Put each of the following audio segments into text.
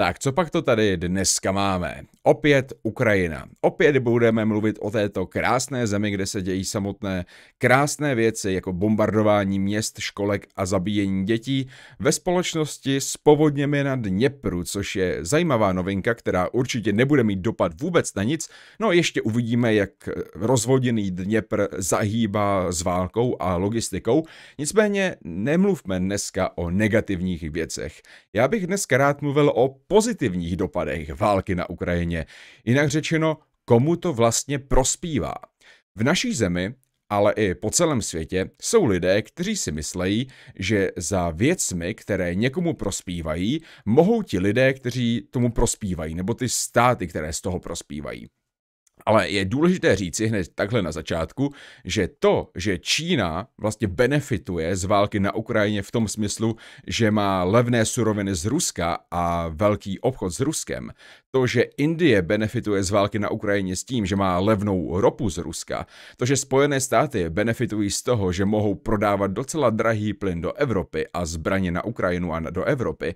Tak, co pak to tady dneska máme? Opět Ukrajina. Opět budeme mluvit o této krásné zemi, kde se dějí samotné krásné věci, jako bombardování měst, školek a zabíjení dětí ve společnosti s povodněmi na Dněpru, což je zajímavá novinka, která určitě nebude mít dopad vůbec na nic. No ještě uvidíme, jak rozvoděný Dněpr zahýbá s válkou a logistikou. Nicméně nemluvme dneska o negativních věcech. Já bych dneska rád mluvil o pozitivních dopadech války na Ukrajině země. Jinak řečeno, komu to vlastně prospívá. V naší zemi ale i po celém světě jsou lidé, kteří si myslejí, že za věcmi, které někomu prospívají, mohou ti lidé, kteří tomu prospívají, nebo ty státy, které z toho prospívají. Ale je důležité říci hned takhle na začátku, že to, že Čína vlastně benefituje z války na Ukrajině v tom smyslu, že má levné suroviny z Ruska a velký obchod s Ruskem, to, že Indie benefituje z války na Ukrajině s tím, že má levnou ropu z Ruska, to, že Spojené státy benefitují z toho, že mohou prodávat docela drahý plyn do Evropy a zbraně na Ukrajinu a do Evropy,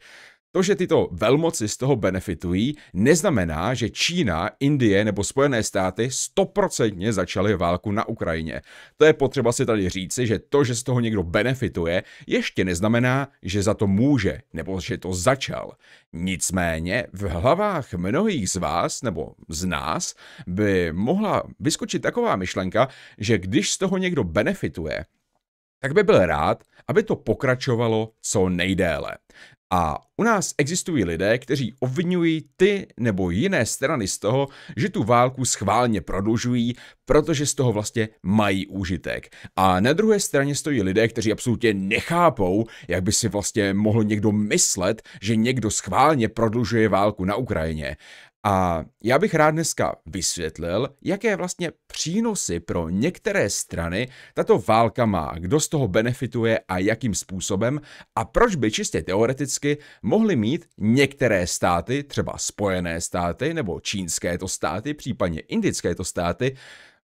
to, že tyto velmoci z toho benefitují, neznamená, že Čína, Indie nebo Spojené státy stoprocentně začaly válku na Ukrajině. To je potřeba si tady říci, že to, že z toho někdo benefituje, ještě neznamená, že za to může nebo že to začal. Nicméně v hlavách mnohých z vás nebo z nás by mohla vyskočit taková myšlenka, že když z toho někdo benefituje, tak by byl rád, aby to pokračovalo co nejdéle. A u nás existují lidé, kteří obvinují ty nebo jiné strany z toho, že tu válku schválně prodlužují, protože z toho vlastně mají úžitek. A na druhé straně stojí lidé, kteří absolutně nechápou, jak by si vlastně mohl někdo myslet, že někdo schválně prodlužuje válku na Ukrajině. A já bych rád dneska vysvětlil, jaké vlastně přínosy pro některé strany tato válka má, kdo z toho benefituje a jakým způsobem a proč by čistě teoreticky mohly mít některé státy, třeba Spojené státy nebo čínské to státy, případně indické to státy,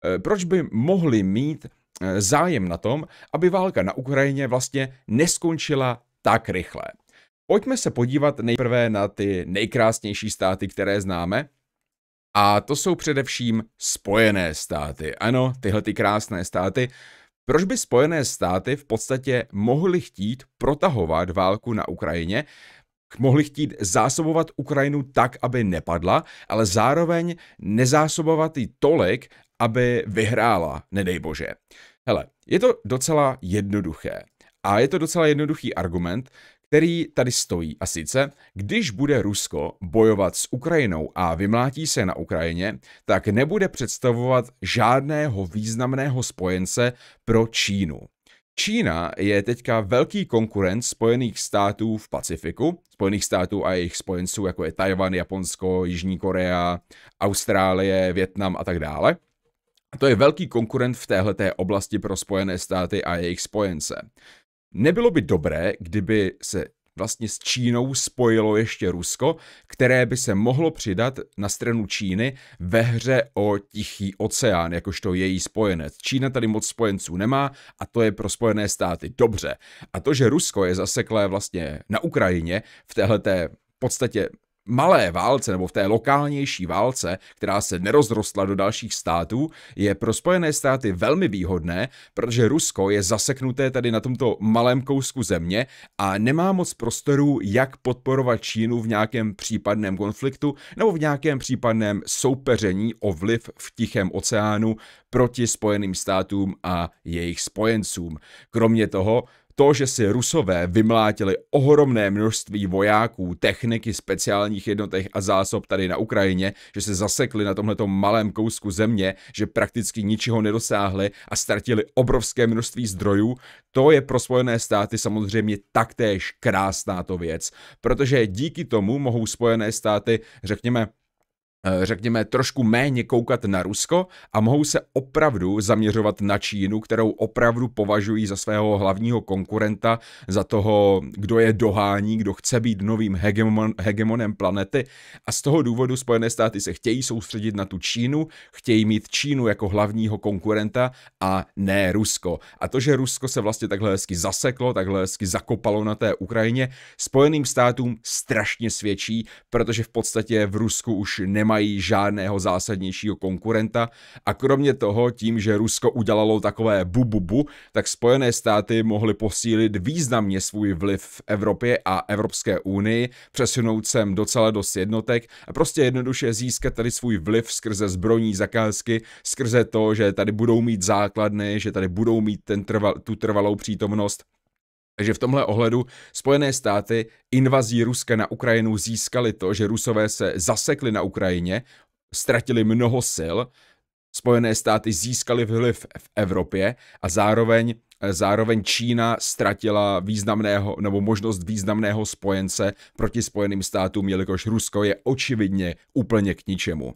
eh, proč by mohly mít eh, zájem na tom, aby válka na Ukrajině vlastně neskončila tak rychle. Pojďme se podívat nejprve na ty nejkrásnější státy, které známe. A to jsou především Spojené státy. Ano, tyhle ty krásné státy. Proč by Spojené státy v podstatě mohly chtít protahovat válku na Ukrajině? Mohli chtít zásobovat Ukrajinu tak, aby nepadla, ale zároveň nezásobovat ji tolik, aby vyhrála, nedej bože. Hele, je to docela jednoduché. A je to docela jednoduchý argument, který tady stojí. A sice, když bude Rusko bojovat s Ukrajinou a vymlátí se na Ukrajině, tak nebude představovat žádného významného spojence pro Čínu. Čína je teďka velký konkurent Spojených států v Pacifiku, Spojených států a jejich spojenců, jako je Tajvan, Japonsko, Jižní Korea, Austrálie, Větnam a tak dále. To je velký konkurent v téhleté oblasti pro Spojené státy a jejich spojence. Nebylo by dobré, kdyby se vlastně s Čínou spojilo ještě Rusko, které by se mohlo přidat na stranu Číny ve hře o Tichý oceán, jakožto její spojenec. Čína tady moc spojenců nemá a to je pro Spojené státy dobře. A to, že Rusko je zaseklé vlastně na Ukrajině v téhleté podstatě malé válce nebo v té lokálnější válce, která se nerozrostla do dalších států, je pro Spojené státy velmi výhodné, protože Rusko je zaseknuté tady na tomto malém kousku země a nemá moc prostorů, jak podporovat Čínu v nějakém případném konfliktu nebo v nějakém případném soupeření o vliv v Tichém oceánu proti Spojeným státům a jejich spojencům. Kromě toho, to, že si Rusové vymlátili ohromné množství vojáků, techniky, speciálních jednotek a zásob tady na Ukrajině, že se zasekli na tomhle malém kousku země, že prakticky ničeho nedosáhli a ztratili obrovské množství zdrojů, to je pro Spojené státy samozřejmě taktéž krásná to věc, protože díky tomu mohou Spojené státy, řekněme, Eh, řekněme, trošku méně koukat na Rusko a mohou se opravdu zaměřovat na Čínu, kterou opravdu považují za svého hlavního konkurenta, za toho, kdo je dohání, kdo chce být novým hegemon, hegemonem planety. A z toho důvodu Spojené státy se chtějí soustředit na tu Čínu, chtějí mít Čínu jako hlavního konkurenta a ne Rusko. A to, že Rusko se vlastně takhle hezky zaseklo, takhle hezky zakopalo na té Ukrajině, Spojeným státům strašně svědčí, protože v podstatě v Rusku už nemá nemají žádného zásadnějšího konkurenta a kromě toho tím, že Rusko udělalo takové bububu, bu, tak Spojené státy mohly posílit významně svůj vliv v Evropě a Evropské unii, přesunout sem docela dost jednotek a prostě jednoduše získat tady svůj vliv skrze zbrojní zakázky, skrze to, že tady budou mít základny, že tady budou mít ten trval, tu trvalou přítomnost takže v tomhle ohledu Spojené státy invazí Ruska na Ukrajinu získali to, že Rusové se zasekli na Ukrajině, ztratili mnoho sil, Spojené státy získaly vliv v Evropě a zároveň Eh, zároveň Čína ztratila významného nebo možnost významného spojence proti Spojeným státům, jelikož Rusko je očividně úplně k ničemu.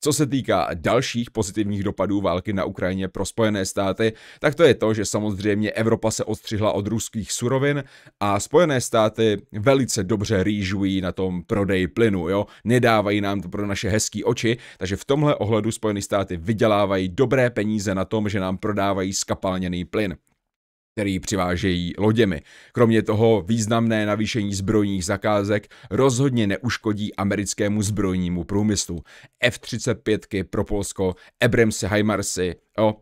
Co se týká dalších pozitivních dopadů války na Ukrajině pro Spojené státy, tak to je to, že samozřejmě Evropa se odstřihla od ruských surovin a Spojené státy velice dobře rýžují na tom prodeji plynu, jo? nedávají nám to pro naše hezké oči, takže v tomhle ohledu Spojené státy vydělávají dobré peníze na tom, že nám prodávají skapalněný plyn který přivážejí loděmi. Kromě toho významné navýšení zbrojních zakázek rozhodně neuškodí americkému zbrojnímu průmyslu. F-35 pro Polsko, Abramsy, Heimarsy, jo,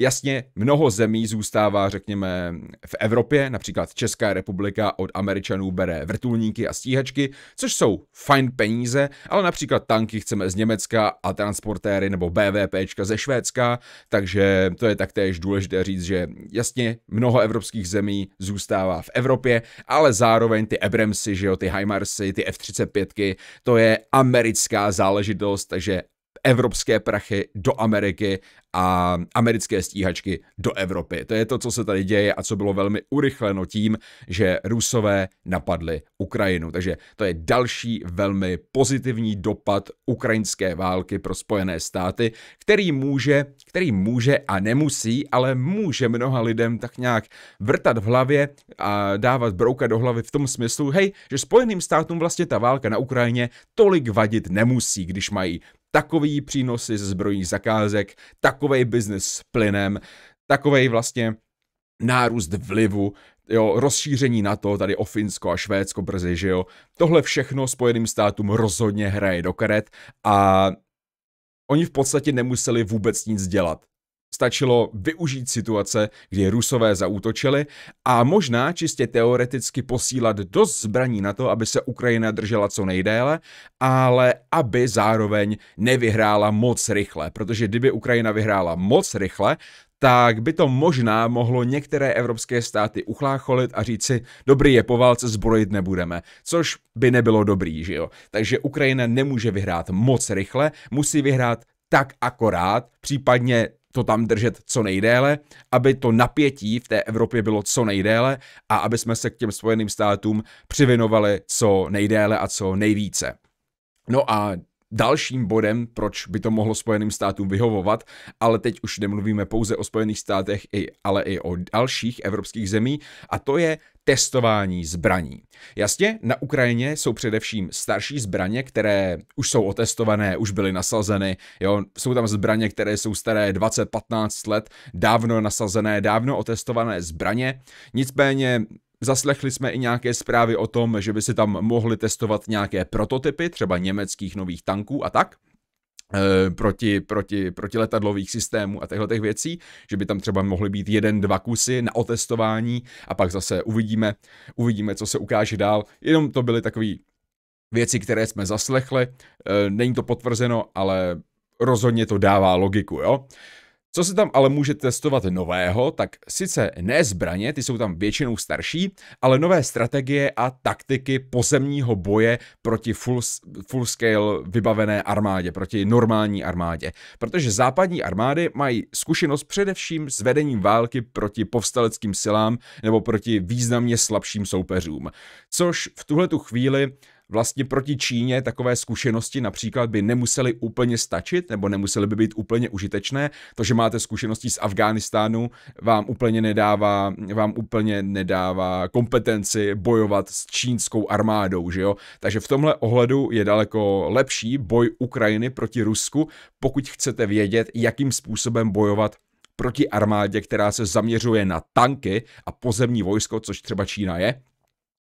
Jasně, mnoho zemí zůstává, řekněme, v Evropě, například Česká republika od Američanů bere vrtulníky a stíhačky, což jsou fajn peníze, ale například tanky chceme z Německa a transportéry nebo BVPčka ze Švédska, takže to je taktéž důležité říct, že jasně, mnoho evropských zemí zůstává v Evropě, ale zároveň ty Abramsy, že jo, ty HIMARSy, ty F-35, to je americká záležitost, takže evropské prachy do Ameriky a americké stíhačky do Evropy. To je to, co se tady děje a co bylo velmi urychleno tím, že Rusové napadli Ukrajinu. Takže to je další velmi pozitivní dopad ukrajinské války pro Spojené státy, který může, který může a nemusí, ale může mnoha lidem tak nějak vrtat v hlavě a dávat brouka do hlavy v tom smyslu, hej, že Spojeným státům vlastně ta válka na Ukrajině tolik vadit nemusí, když mají takový přínosy ze zbrojních zakázek, takový biznis s plynem, takový vlastně nárůst vlivu, jo, rozšíření to tady o Finsko a Švédsko brzy, že jo. Tohle všechno Spojeným státům rozhodně hraje do karet a oni v podstatě nemuseli vůbec nic dělat. Stačilo využít situace, kdy Rusové zaútočili a možná čistě teoreticky posílat dost zbraní na to, aby se Ukrajina držela co nejdéle, ale aby zároveň nevyhrála moc rychle, protože kdyby Ukrajina vyhrála moc rychle, tak by to možná mohlo některé evropské státy uchlácholit a říct si, dobrý je po válce, zbrojit nebudeme, což by nebylo dobrý, že jo. Takže Ukrajina nemůže vyhrát moc rychle, musí vyhrát tak akorát, případně to tam držet co nejdéle, aby to napětí v té Evropě bylo co nejdéle a aby jsme se k těm Spojeným státům přivinovali co nejdéle a co nejvíce. No a dalším bodem, proč by to mohlo Spojeným státům vyhovovat, ale teď už nemluvíme pouze o Spojených státech, ale i o dalších evropských zemí, a to je testování zbraní. Jasně, na Ukrajině jsou především starší zbraně, které už jsou otestované, už byly nasazeny. Jo, jsou tam zbraně, které jsou staré 20-15 let, dávno nasazené, dávno otestované zbraně. Nicméně Zaslechli jsme i nějaké zprávy o tom, že by se tam mohly testovat nějaké prototypy, třeba německých nových tanků a tak eh, proti, proti, proti letadlových systémů a těchto těch věcí, že by tam třeba mohly být jeden, dva kusy na otestování a pak zase uvidíme, uvidíme, co se ukáže dál. Jenom to byly takové věci, které jsme zaslechli, eh, není to potvrzeno, ale rozhodně to dává logiku, jo. Co se tam ale může testovat nového, tak sice ne zbraně, ty jsou tam většinou starší, ale nové strategie a taktiky pozemního boje proti full, full scale vybavené armádě, proti normální armádě. Protože západní armády mají zkušenost především s vedením války proti povstaleckým silám nebo proti významně slabším soupeřům. Což v tuhle tu chvíli vlastně proti Číně takové zkušenosti například by nemusely úplně stačit nebo nemusely by být úplně užitečné. To, že máte zkušenosti z Afghánistánu, vám úplně nedává, vám úplně nedává kompetenci bojovat s čínskou armádou, že jo? Takže v tomhle ohledu je daleko lepší boj Ukrajiny proti Rusku, pokud chcete vědět, jakým způsobem bojovat proti armádě, která se zaměřuje na tanky a pozemní vojsko, což třeba Čína je,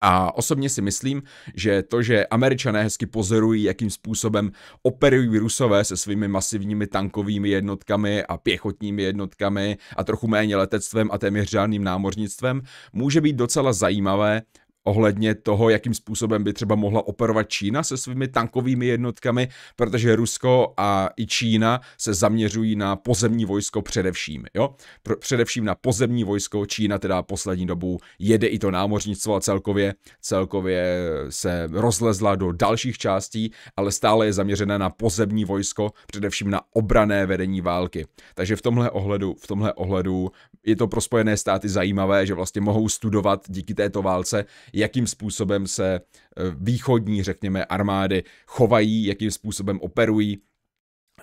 a osobně si myslím, že to, že američané hezky pozorují, jakým způsobem operují rusové se svými masivními tankovými jednotkami a pěchotními jednotkami a trochu méně letectvem a téměř žádným námořnictvem, může být docela zajímavé ohledně toho, jakým způsobem by třeba mohla operovat Čína se svými tankovými jednotkami, protože Rusko a i Čína se zaměřují na pozemní vojsko především. Jo? především na pozemní vojsko Čína teda poslední dobu jede i to námořnictvo a celkově, celkově se rozlezla do dalších částí, ale stále je zaměřena na pozemní vojsko, především na obrané vedení války. Takže v tomhle ohledu, v tomhle ohledu je to pro Spojené státy zajímavé, že vlastně mohou studovat díky této válce, jakým způsobem se eh, východní, řekněme, armády chovají, jakým způsobem operují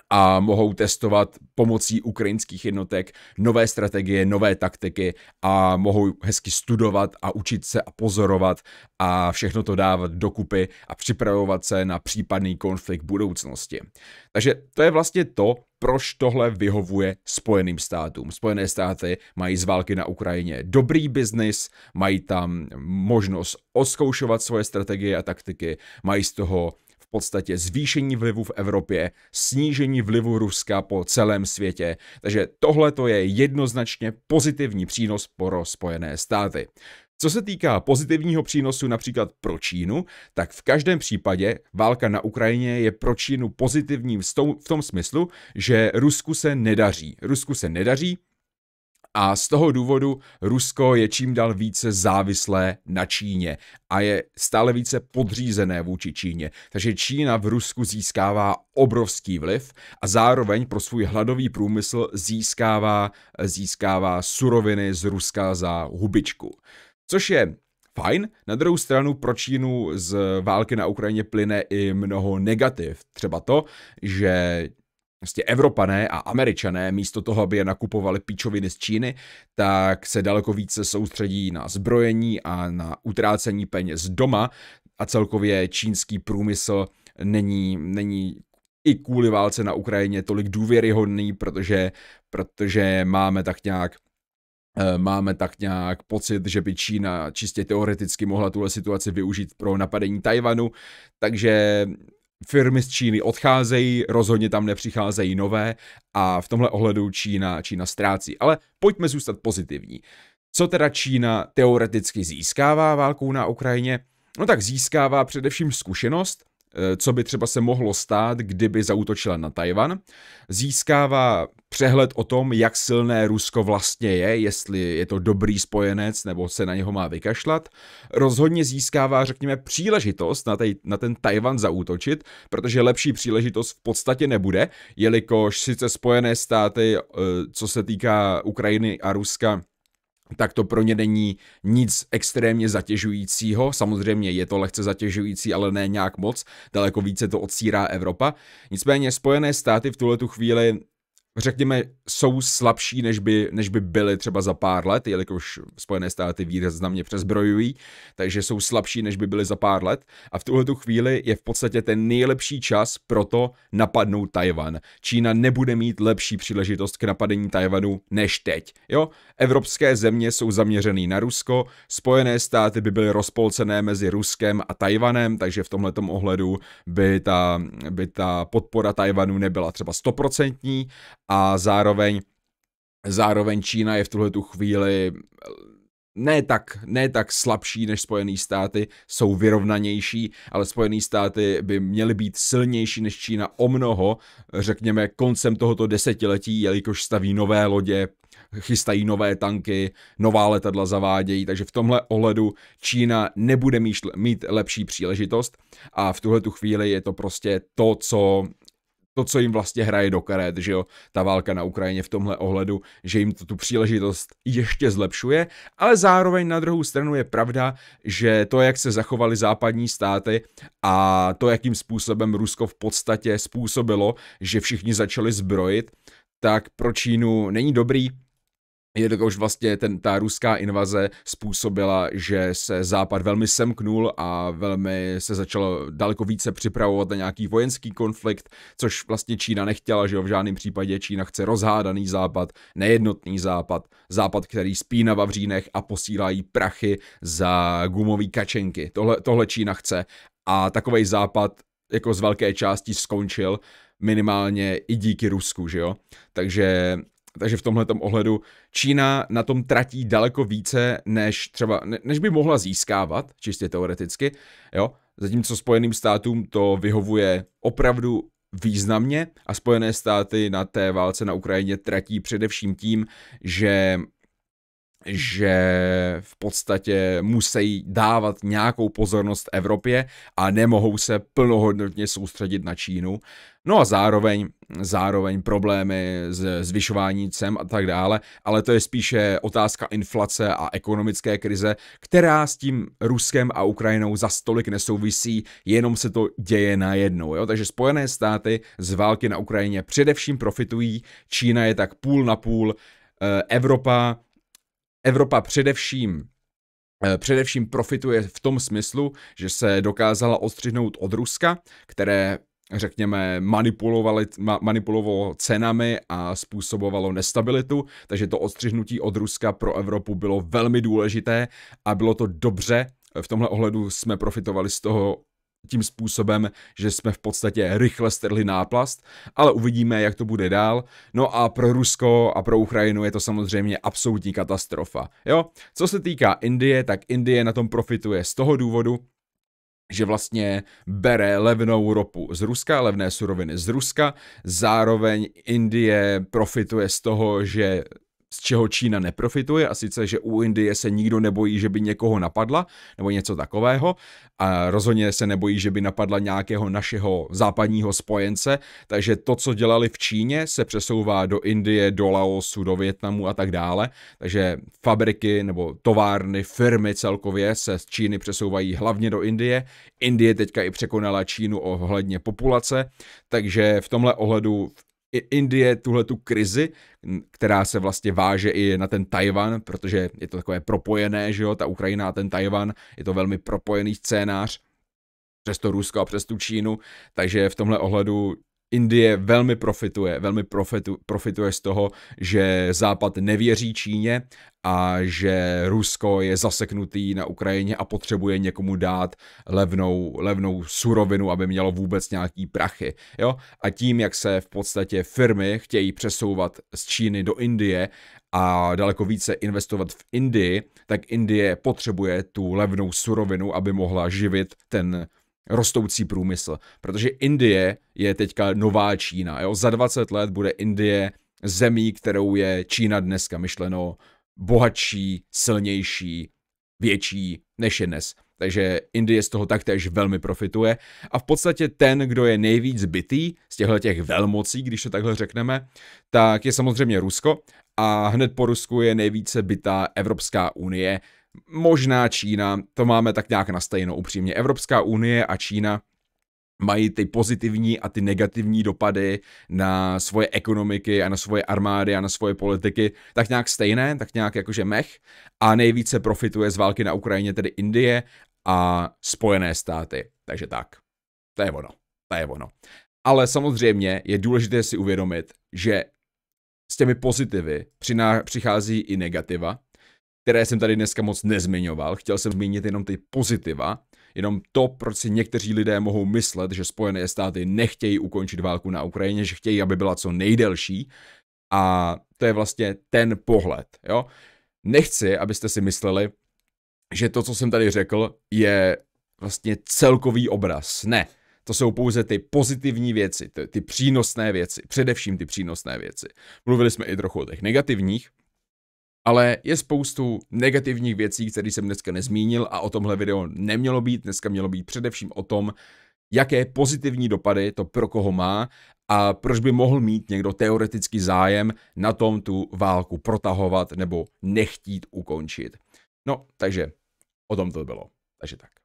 a mohou testovat pomocí ukrajinských jednotek nové strategie, nové taktiky a mohou hezky studovat a učit se a pozorovat a všechno to dávat dokupy a připravovat se na případný konflikt budoucnosti. Takže to je vlastně to, proč tohle vyhovuje Spojeným státům. Spojené státy mají z války na Ukrajině dobrý biznis, mají tam možnost oskoušovat svoje strategie a taktiky, mají z toho podstatě zvýšení vlivu v Evropě, snížení vlivu Ruska po celém světě. Takže tohle to je jednoznačně pozitivní přínos pro Spojené státy. Co se týká pozitivního přínosu například pro Čínu, tak v každém případě válka na Ukrajině je pro Čínu pozitivní v tom smyslu, že Rusku se nedaří. Rusku se nedaří, a z toho důvodu Rusko je čím dál více závislé na Číně a je stále více podřízené vůči Číně. Takže Čína v Rusku získává obrovský vliv a zároveň pro svůj hladový průmysl získává, získává suroviny z Ruska za hubičku. Což je fajn. Na druhou stranu pro Čínu z války na Ukrajině plyne i mnoho negativ. Třeba to, že vlastně Evropané a Američané místo toho, aby je nakupovali píčoviny z Číny, tak se daleko více soustředí na zbrojení a na utrácení peněz doma a celkově čínský průmysl není, není i kvůli válce na Ukrajině tolik důvěryhodný, protože, protože máme tak nějak eh, máme tak nějak pocit, že by Čína čistě teoreticky mohla tuhle situaci využít pro napadení Tajvanu, takže firmy z Číny odcházejí, rozhodně tam nepřicházejí nové a v tomhle ohledu Čína, Čína ztrácí. Ale pojďme zůstat pozitivní. Co teda Čína teoreticky získává válkou na Ukrajině? No tak získává především zkušenost, eh, co by třeba se mohlo stát, kdyby zautočila na Tajvan. Získává přehled o tom, jak silné Rusko vlastně je, jestli je to dobrý spojenec nebo se na něho má vykašlat, rozhodně získává, řekněme, příležitost na, tej, na ten Tajvan zaútočit, protože lepší příležitost v podstatě nebude, jelikož sice Spojené státy, eh, co se týká Ukrajiny a Ruska, tak to pro ně není nic extrémně zatěžujícího. Samozřejmě je to lehce zatěžující, ale ne nějak moc. Daleko více to odsírá Evropa. Nicméně Spojené státy v tuhle tu chvíli řekněme, jsou slabší, než by, než by byly třeba za pár let, jelikož Spojené státy výrazně přezbrojují, takže jsou slabší, než by byly za pár let. A v tuhle tu chvíli je v podstatě ten nejlepší čas pro to napadnout Tajvan. Čína nebude mít lepší příležitost k napadení Tajvanu než teď. Jo, evropské země jsou zaměřené na Rusko, Spojené státy by byly rozpolcené mezi Ruskem a Tajvanem, takže v tomhle ohledu by ta, by ta podpora Tajvanu nebyla třeba stoprocentní a zároveň Zároveň Čína je v tuhle tu chvíli ne tak, ne tak slabší než Spojené státy, jsou vyrovnanější, ale Spojené státy by měly být silnější než Čína o mnoho, řekněme koncem tohoto desetiletí, jelikož staví nové lodě, chystají nové tanky, nová letadla zavádějí, takže v tomhle ohledu Čína nebude mít, mít lepší příležitost a v tuhle tu chvíli je to prostě to, co to, co jim vlastně hraje do karet, že jo, ta válka na Ukrajině v tomhle ohledu, že jim to tu příležitost ještě zlepšuje, ale zároveň na druhou stranu je pravda, že to, jak se zachovali západní státy a to, jakým způsobem Rusko v podstatě způsobilo, že všichni začali zbrojit, tak pro Čínu není dobrý, jelikož vlastně ten, ta ruská invaze způsobila, že se Západ velmi semknul a velmi se začalo daleko více připravovat na nějaký vojenský konflikt, což vlastně Čína nechtěla, že jo, v žádném případě Čína chce rozhádaný Západ, nejednotný Západ, Západ, který spí na vavřínech a posílají prachy za gumový kačenky. Tohle, tohle Čína chce a takový Západ jako z velké části skončil minimálně i díky Rusku, že jo. Takže takže v tomhle ohledu Čína na tom tratí daleko více, než třeba, než by mohla získávat, čistě teoreticky, jo. Zatímco Spojeným státům to vyhovuje opravdu významně a Spojené státy na té válce na Ukrajině tratí především tím, že že v podstatě musí dávat nějakou pozornost Evropě a nemohou se plnohodnotně soustředit na Čínu. No a zároveň, zároveň problémy s zvyšování cen a tak dále, ale to je spíše otázka inflace a ekonomické krize, která s tím Ruskem a Ukrajinou za stolik nesouvisí, jenom se to děje najednou. Jo? Takže Spojené státy z války na Ukrajině především profitují, Čína je tak půl na půl, eh, Evropa Evropa především eh, především profituje v tom smyslu, že se dokázala odstřihnout od Ruska, které řekněme, manipulovali, ma, manipulovalo cenami a způsobovalo nestabilitu, takže to odstřihnutí od Ruska pro Evropu bylo velmi důležité a bylo to dobře. V tomhle ohledu jsme profitovali z toho tím způsobem, že jsme v podstatě rychle strhli náplast, ale uvidíme, jak to bude dál. No a pro Rusko a pro Ukrajinu je to samozřejmě absolutní katastrofa. Jo, co se týká Indie, tak Indie na tom profituje z toho důvodu, že vlastně bere levnou ropu z Ruska, levné suroviny z Ruska, zároveň Indie profituje z toho, že z čeho Čína neprofituje, a sice, že u Indie se nikdo nebojí, že by někoho napadla, nebo něco takového, a rozhodně se nebojí, že by napadla nějakého našeho západního spojence, takže to, co dělali v Číně, se přesouvá do Indie, do Laosu, do Větnamu a tak dále, takže fabriky nebo továrny, firmy celkově se z Číny přesouvají hlavně do Indie, Indie teďka i překonala Čínu ohledně populace, takže v tomhle ohledu v Indie tuhle tu krizi, která se vlastně váže i na ten Tajvan, protože je to takové propojené, že jo, ta Ukrajina a ten Tajvan, je to velmi propojený scénář přes to Rusko a přes tu Čínu, takže v tomhle ohledu Indie velmi profituje, velmi profitu, profituje z toho, že Západ nevěří Číně a že Rusko je zaseknutý na Ukrajině a potřebuje někomu dát levnou, levnou surovinu, aby mělo vůbec nějaký prachy. Jo? A tím, jak se v podstatě firmy chtějí přesouvat z Číny do Indie a daleko více investovat v Indii, tak Indie potřebuje tu levnou surovinu, aby mohla živit ten rostoucí průmysl, protože Indie je teďka nová Čína. Jo? Za 20 let bude Indie zemí, kterou je Čína dneska myšleno bohatší, silnější, větší než je dnes. Takže Indie z toho taktéž velmi profituje a v podstatě ten, kdo je nejvíc bytý z těchto těch velmocí, když to takhle řekneme, tak je samozřejmě Rusko a hned po Rusku je nejvíce bytá Evropská unie, možná Čína, to máme tak nějak na stejno upřímně. Evropská unie a Čína mají ty pozitivní a ty negativní dopady na svoje ekonomiky a na svoje armády a na svoje politiky tak nějak stejné, tak nějak jakože mech a nejvíce profituje z války na Ukrajině tedy Indie a Spojené státy. Takže tak, to je ono, to je ono. Ale samozřejmě je důležité si uvědomit, že s těmi pozitivy přichází i negativa které jsem tady dneska moc nezmiňoval. Chtěl jsem zmínit jenom ty pozitiva, jenom to, proč si někteří lidé mohou myslet, že Spojené státy nechtějí ukončit válku na Ukrajině, že chtějí, aby byla co nejdelší. A to je vlastně ten pohled, jo. Nechci, abyste si mysleli, že to, co jsem tady řekl, je vlastně celkový obraz. Ne, to jsou pouze ty pozitivní věci, ty, ty přínosné věci, především ty přínosné věci. Mluvili jsme i trochu o těch negativních, ale je spoustu negativních věcí, které jsem dneska nezmínil a o tomhle video nemělo být. Dneska mělo být především o tom, jaké pozitivní dopady to pro koho má a proč by mohl mít někdo teoretický zájem na tom tu válku protahovat nebo nechtít ukončit. No, takže o tom to bylo. Takže tak.